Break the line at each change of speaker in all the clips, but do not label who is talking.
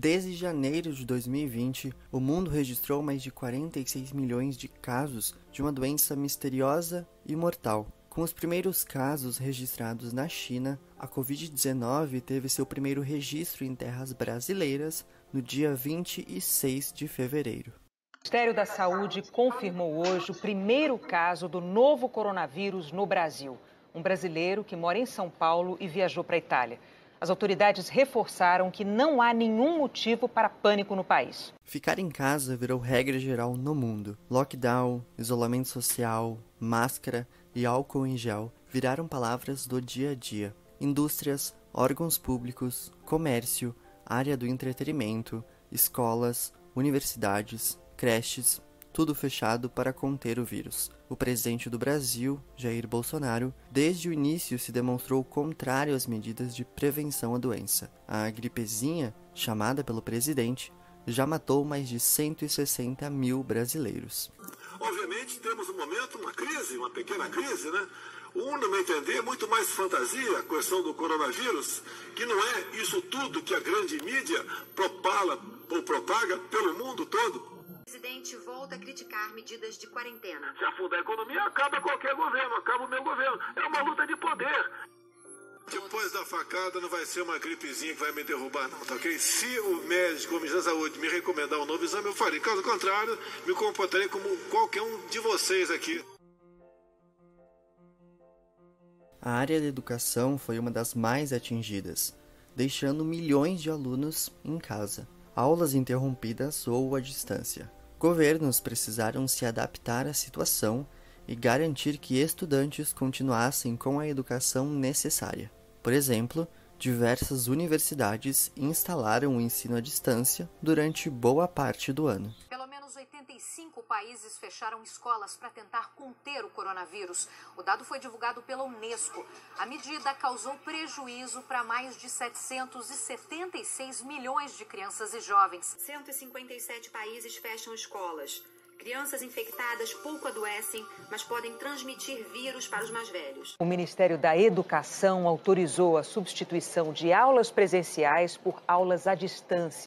Desde janeiro de 2020, o mundo registrou mais de 46 milhões de casos de uma doença misteriosa e mortal. Com os primeiros casos registrados na China, a Covid-19 teve seu primeiro registro em terras brasileiras no dia 26 de fevereiro. O
Ministério da Saúde confirmou hoje o primeiro caso do novo coronavírus no Brasil. Um brasileiro que mora em São Paulo e viajou para a Itália. As autoridades reforçaram que não há nenhum motivo para pânico no país.
Ficar em casa virou regra geral no mundo. Lockdown, isolamento social, máscara e álcool em gel viraram palavras do dia a dia. Indústrias, órgãos públicos, comércio, área do entretenimento, escolas, universidades, creches, tudo fechado para conter o vírus. O presidente do Brasil, Jair Bolsonaro, desde o início se demonstrou contrário às medidas de prevenção à doença. A gripezinha, chamada pelo presidente, já matou mais de 160 mil brasileiros. Obviamente, temos um momento, uma crise, uma pequena crise, né? Um, no meu entender, muito mais fantasia a questão do coronavírus, que não é isso tudo que a grande mídia propala, ou propaga pelo mundo todo presidente volta a criticar medidas de quarentena. Se afunda a economia, acaba qualquer governo, acaba o meu governo. É uma luta de poder. Depois da facada, não vai ser uma gripezinha que vai me derrubar, não, tá ok? Se o médico, o Ministério da Saúde, me recomendar um novo exame, eu farei. Caso contrário, me comportarei como qualquer um de vocês aqui. A área da educação foi uma das mais atingidas, deixando milhões de alunos em casa, aulas interrompidas ou à distância. Governos precisaram se adaptar à situação e garantir que estudantes continuassem com a educação necessária. Por exemplo, diversas universidades instalaram o ensino à distância durante boa parte do ano.
45 países fecharam escolas para tentar conter o coronavírus. O dado foi divulgado pela Unesco. A
medida causou prejuízo para mais de 776 milhões de crianças e jovens. 157 países fecham escolas. Crianças infectadas pouco adoecem, mas podem transmitir vírus para os mais velhos.
O Ministério da Educação autorizou a substituição de aulas presenciais por aulas à distância.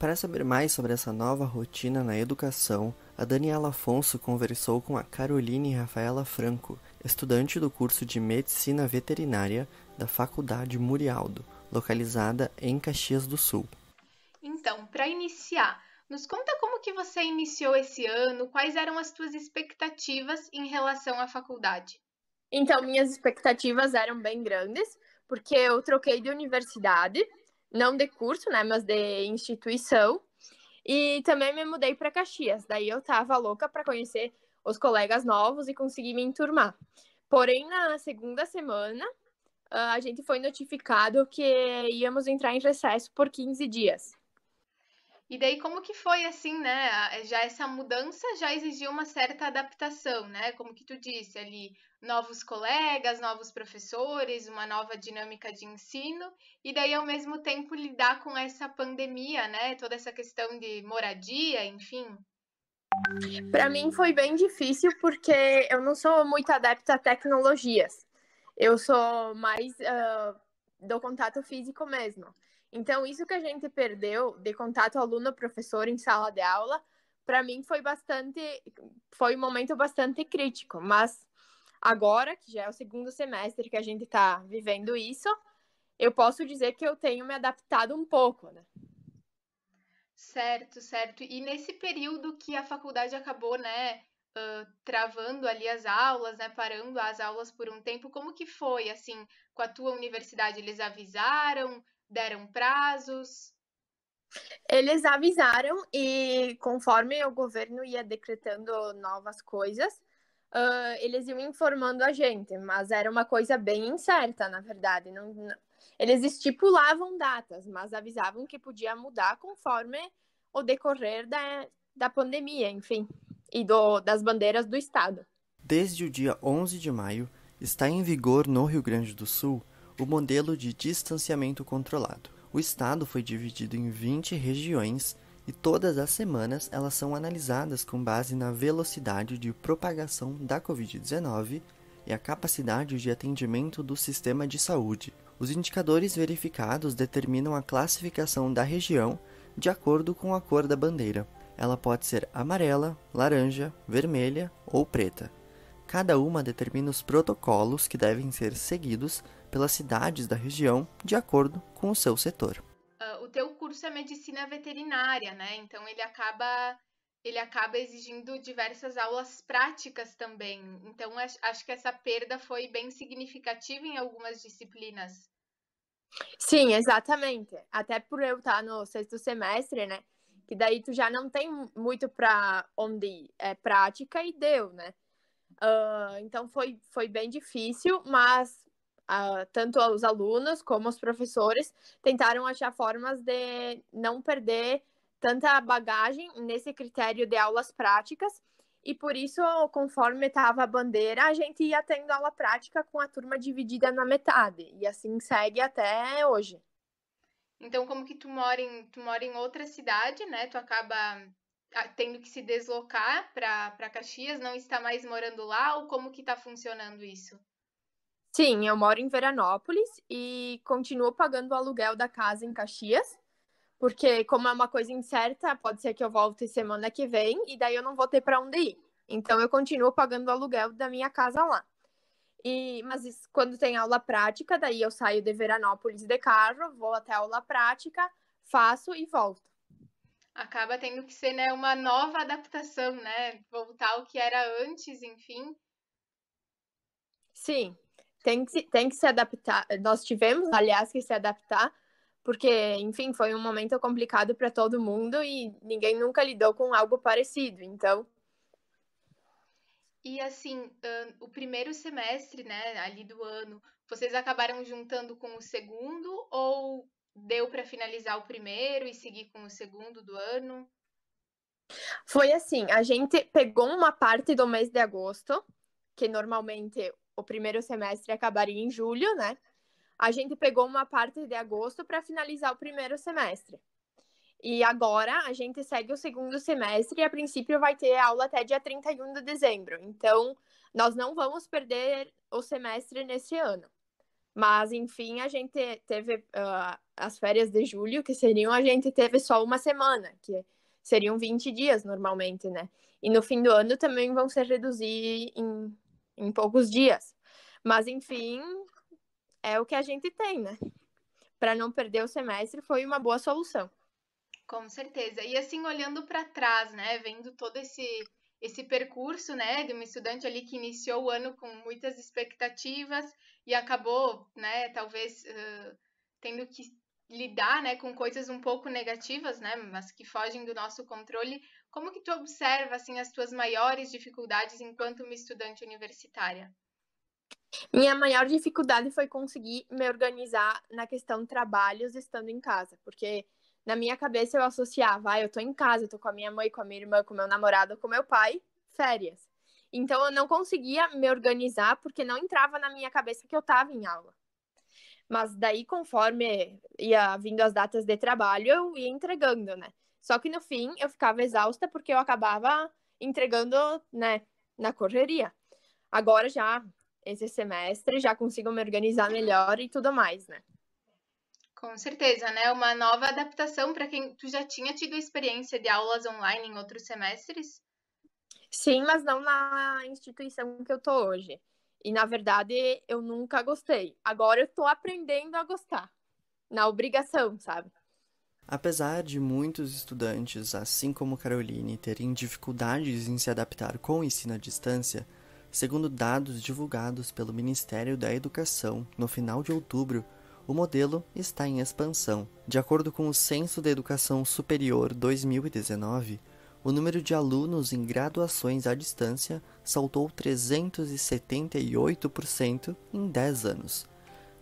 Para saber mais sobre essa nova rotina na educação, a Daniela Afonso conversou com a Caroline Rafaela Franco, estudante do curso de Medicina Veterinária da Faculdade Murialdo, localizada em Caxias do Sul.
Então, para iniciar, nos conta como que você iniciou esse ano, quais eram as suas expectativas em relação à faculdade?
Então, minhas expectativas eram bem grandes, porque eu troquei de universidade não de curso, né, mas de instituição. E também me mudei para Caxias. Daí eu tava louca para conhecer os colegas novos e conseguir me enturmar. Porém, na segunda semana, ah, a gente foi notificado que íamos entrar em recesso por 15 dias. E daí como que foi assim, né? É, já essa mudança já
exigiu uma certa adaptação, né? Como que tu disse ali, novos colegas, novos professores, uma nova dinâmica de ensino, e daí ao mesmo tempo lidar com essa pandemia, né? Toda essa questão de moradia, enfim.
Para mim foi bem difícil porque eu não sou muito adepta a tecnologias. Eu sou mais uh, do contato físico mesmo. Então, isso que a gente perdeu de contato aluno-professor em sala de aula, para mim foi bastante, foi um momento bastante crítico, mas agora, que já é o segundo semestre que a gente está vivendo isso, eu posso dizer que eu tenho me adaptado um pouco, né?
Certo, certo. E nesse período que a faculdade acabou, né, Uh, travando ali as aulas, né, parando as aulas por um tempo. Como que foi, assim, com a tua universidade? Eles avisaram? Deram prazos?
Eles avisaram e conforme o governo ia decretando novas coisas, uh, eles iam informando a gente, mas era uma coisa bem incerta, na verdade. Não, não... Eles estipulavam datas, mas avisavam que podia mudar conforme o decorrer da, da pandemia, enfim, e do, das bandeiras do Estado.
Desde o dia 11 de maio, está em vigor no Rio Grande do Sul o modelo de distanciamento controlado. O estado foi dividido em 20 regiões e todas as semanas elas são analisadas com base na velocidade de propagação da Covid-19 e a capacidade de atendimento do sistema de saúde. Os indicadores verificados determinam a classificação da região de acordo com a cor da bandeira. Ela pode ser amarela, laranja, vermelha ou preta. Cada uma determina os protocolos que devem ser seguidos pelas cidades da região, de acordo com o seu setor.
Uh, o teu curso é medicina veterinária, né? Então ele acaba ele acaba exigindo diversas aulas práticas também. Então acho que essa perda foi bem significativa em algumas disciplinas.
Sim, exatamente. Até por eu estar tá no sexto semestre, né? Que daí tu já não tem muito para onde ir. É prática e deu, né? Uh, então foi, foi bem difícil, mas a, tanto os alunos como os professores tentaram achar formas de não perder tanta bagagem nesse critério de aulas práticas. E por isso, conforme estava a bandeira, a gente ia tendo aula prática com a turma dividida na metade. E assim segue até hoje. Então, como que tu mora
em, tu mora em outra cidade, né? Tu acaba ah, tendo que se deslocar para Caxias, não está mais morando lá, ou como que está funcionando isso?
Sim, eu moro em Veranópolis e continuo pagando o aluguel da casa em Caxias, porque como é uma coisa incerta, pode ser que eu volte semana que vem e daí eu não vou ter para onde ir. Então eu continuo pagando o aluguel da minha casa lá. E, mas isso, quando tem aula prática, daí eu saio de Veranópolis de carro, vou até a aula prática, faço e volto.
Acaba tendo que ser né, uma nova adaptação, né? Voltar ao que era antes, enfim.
Sim, tem que, tem que se adaptar. Nós tivemos, aliás, que se adaptar, porque, enfim, foi um momento complicado para todo mundo e ninguém nunca lidou com algo parecido. Então.
E assim, o primeiro semestre, né, ali do ano, vocês acabaram juntando com o segundo ou deu para finalizar o primeiro e seguir com o segundo do ano?
Foi assim, a gente pegou uma parte do mês de agosto, que normalmente o primeiro semestre acabaria em julho, né? A gente pegou uma parte de agosto para finalizar o primeiro semestre. E agora a gente segue o segundo semestre e a princípio vai ter aula até dia 31 de dezembro. Então, nós não vamos perder o semestre nesse ano. Mas, enfim, a gente teve uh, as férias de julho, que seriam a gente teve só uma semana, que seriam 20 dias normalmente, né? E no fim do ano também vão se reduzir em em poucos dias. Mas, enfim, é o que a gente tem, né? Para não perder o semestre, foi uma boa solução.
Com certeza. E assim, olhando para trás, né? Vendo todo esse, esse percurso, né? De uma estudante ali que iniciou o ano com muitas expectativas e acabou, né? Talvez uh, tendo que lidar, né? Com coisas um pouco negativas, né? Mas que fogem do nosso controle. Como que tu observa assim as tuas maiores dificuldades enquanto uma estudante universitária?
Minha maior dificuldade foi conseguir me organizar na questão trabalhos estando em casa, porque na minha cabeça eu associava, ah, eu tô em casa, tô com a minha mãe, com a minha irmã, com meu namorado, com meu pai, férias. Então eu não conseguia me organizar porque não entrava na minha cabeça que eu tava em aula. Mas daí, conforme ia vindo as datas de trabalho, eu ia entregando, né? Só que no fim eu ficava exausta porque eu acabava entregando, né, na correria. Agora já, esse semestre, já consigo me organizar melhor e tudo mais, né?
Com certeza, né? Uma nova adaptação para quem tu já tinha tido experiência de aulas online em outros semestres?
Sim, mas não na instituição que eu tô hoje. E na verdade, eu nunca gostei. Agora eu tô aprendendo a gostar. Na obrigação, sabe?
Apesar de muitos estudantes, assim como Caroline, terem dificuldades em se adaptar com o ensino à distância, segundo dados divulgados pelo Ministério da Educação no final de outubro, o modelo está em expansão. De acordo com o Censo da Educação Superior 2019, o número de alunos em graduações à distância saltou 378% em 10 anos.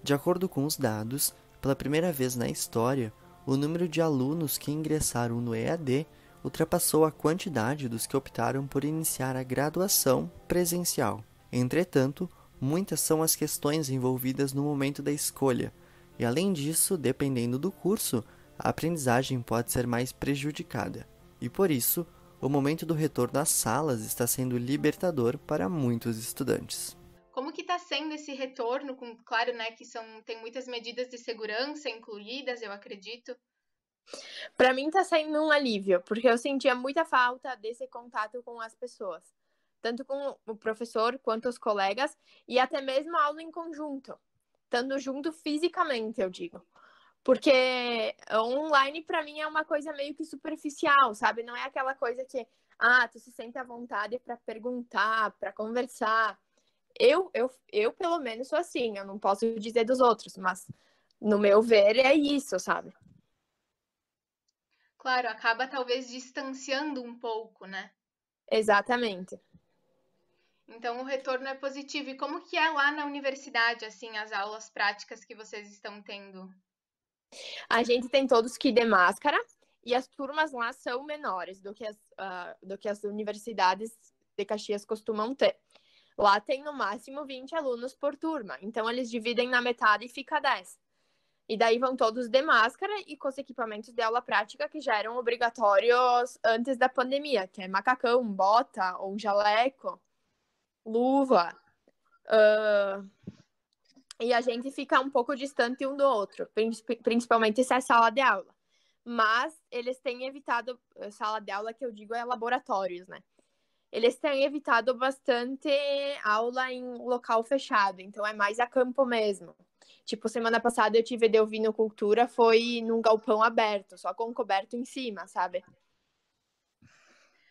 De acordo com os dados, pela primeira vez na história, o número de alunos que ingressaram no EAD ultrapassou a quantidade dos que optaram por iniciar a graduação presencial. Entretanto, muitas são as questões envolvidas no momento da escolha, e além disso, dependendo do curso, a aprendizagem pode ser mais prejudicada. E por isso, o momento do retorno às salas está sendo libertador para muitos estudantes
sendo esse retorno? Com, claro, né, que são, tem muitas medidas de segurança incluídas, eu acredito.
Para mim tá sendo um alívio, porque eu sentia muita falta desse contato com as pessoas, tanto com o professor quanto os colegas e até mesmo a aula em conjunto, estando junto fisicamente, eu digo. Porque online para mim é uma coisa meio que superficial, sabe? Não é aquela coisa que ah, tu se sente à vontade para perguntar, para conversar. Eu, eu, eu, pelo menos, sou assim. Eu não posso dizer dos outros, mas no meu ver é isso, sabe?
Claro, acaba talvez distanciando um pouco,
né? Exatamente.
Então o retorno é positivo. E como que é lá na universidade, assim,
as aulas práticas que vocês estão tendo? A gente tem todos que de máscara e as turmas lá são menores do que as, uh, do que as universidades de Caxias costumam ter. Lá tem no máximo 20 alunos por turma, então eles dividem na metade e fica 10. E daí vão todos de máscara e com os equipamentos de aula prática que já eram obrigatórios antes da pandemia, que é macacão, bota ou jaleco, luva. Uh... E a gente fica um pouco distante um do outro, principalmente se é sala de aula. Mas eles têm evitado, eh, sala de aula que eu digo é laboratórios, né? eles têm evitado bastante aula em local fechado, então é mais a campo mesmo. Tipo, semana passada eu tive de ouvindo cultura, foi num galpão aberto, só com coberto em cima, sabe?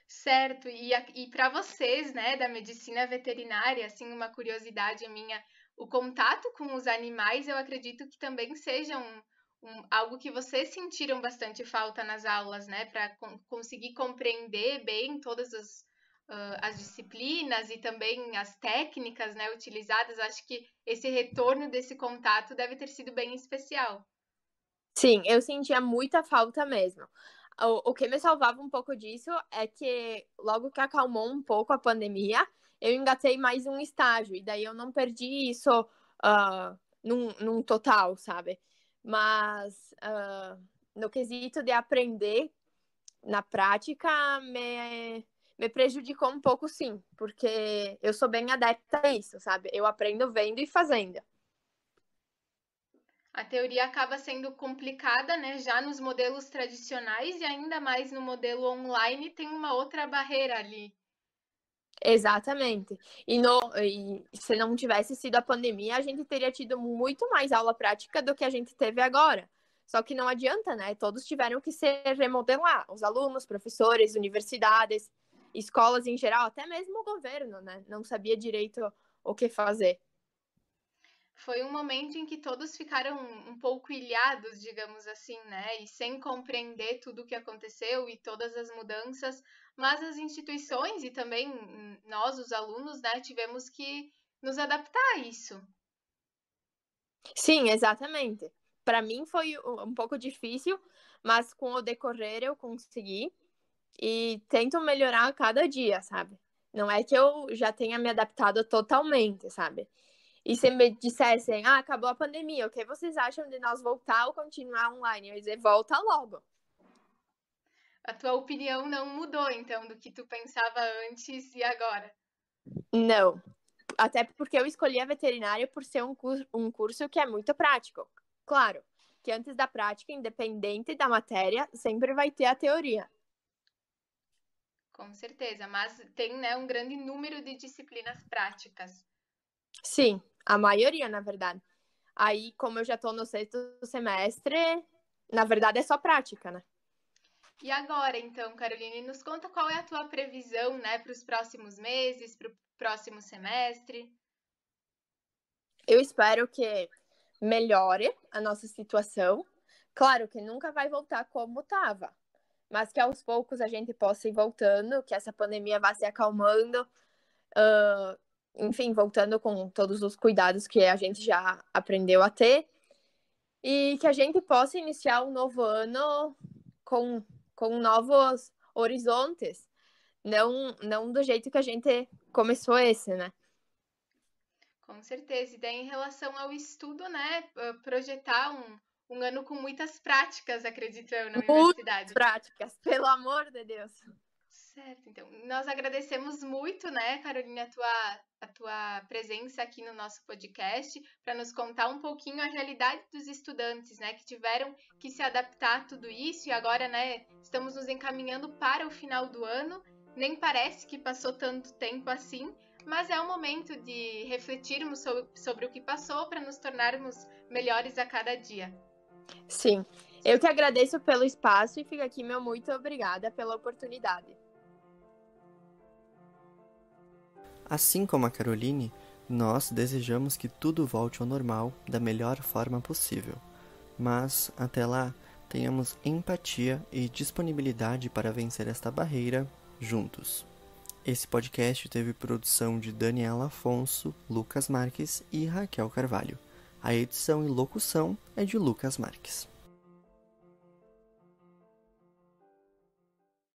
Certo, e, e para vocês, né, da medicina veterinária, assim, uma curiosidade minha, o contato com os animais, eu acredito que também seja um, um, algo que vocês sentiram bastante falta nas aulas, né, para con conseguir compreender bem todas as, uh, as disciplinas e também as técnicas né, utilizadas, acho que esse retorno desse contato deve ter sido bem especial.
Sim, eu sentia muita falta mesmo. O, o que me salvava um pouco disso é que logo que acalmou um pouco a pandemia, eu engatei mais um estágio, e daí eu não perdi isso uh, num, num total, sabe? Mas uh, no quesito de aprender na prática, me, me prejudicou um pouco, sim, porque eu sou bem adepta a isso, sabe? Eu aprendo vendo e fazendo.
A teoria acaba sendo complicada, né? Já nos modelos tradicionais e ainda mais no modelo online tem uma outra barreira ali.
Exatamente. E, no, e se não tivesse sido a pandemia, a gente teria tido muito mais aula prática do que a gente teve agora. Só que não adianta, né? Todos tiveram que se remodelar, os alunos, professores, universidades escolas em geral, até mesmo o governo, né? Não sabia direito o que fazer.
Foi um momento em que todos ficaram um pouco ilhados, digamos assim, né? E sem compreender tudo o que aconteceu e todas as mudanças, mas as instituições e também nós, os alunos, né, tivemos que nos adaptar a isso.
Sim, exatamente. Para mim foi um pouco difícil, mas com o decorrer eu consegui e tento melhorar a cada dia, sabe? Não é que eu já tenha me adaptado totalmente, sabe? E se me dissessem, ah, acabou a pandemia, o que vocês acham de nós voltar ou continuar online? Eu ia dizer, volta logo. A tua opinião não mudou, então, do que tu pensava antes e agora? Não. Até porque eu escolhi a veterinária por ser um, curso, um curso que é muito prático. Claro, que antes da prática, independente da matéria, sempre vai ter a teoria.
Com certeza, mas tem né, um grande número de disciplinas práticas.
Sim, a maioria, na verdade. Aí, como eu já estou no sexto semestre, na verdade é só prática, né?
E agora, então, Caroline, nos conta qual é a tua previsão, né, para os próximos meses, para o próximo semestre?
Eu espero que melhore a nossa situação. Claro que nunca vai voltar como estava, mas que aos poucos a gente possa ir voltando, que essa pandemia vá se acalmando, uh, enfim, voltando com todos os cuidados que a gente já aprendeu a ter, e que a gente possa iniciar um novo ano com, com novos horizontes, não, não do jeito que a gente começou esse, né?
Com certeza. E daí, em relação ao estudo, né, projetar um, um ano com muitas práticas, acredito eu, na universidade. Muitas práticas, pelo amor de Deus. Certo, então, nós agradecemos muito, né, Carolina, a tua, a tua presença aqui no nosso podcast, para nos contar um pouquinho a realidade dos estudantes, né, que tiveram que se adaptar a tudo isso e agora, né, estamos nos encaminhando para o final do ano, nem parece que passou tanto tempo assim, mas é o momento de refletirmos sobre, sobre o que passou para nos tornarmos melhores a cada dia.
Sim. Eu que agradeço pelo espaço e fico aqui meu muito obrigada pela oportunidade.
Assim como a Caroline, nós desejamos que tudo volte ao normal da melhor forma possível. Mas até lá, tenhamos empatia e disponibilidade para vencer esta barreira juntos. Esse podcast teve produção de Daniela Afonso, Lucas Marques e Raquel Carvalho. A edição e locução é de Lucas Marques.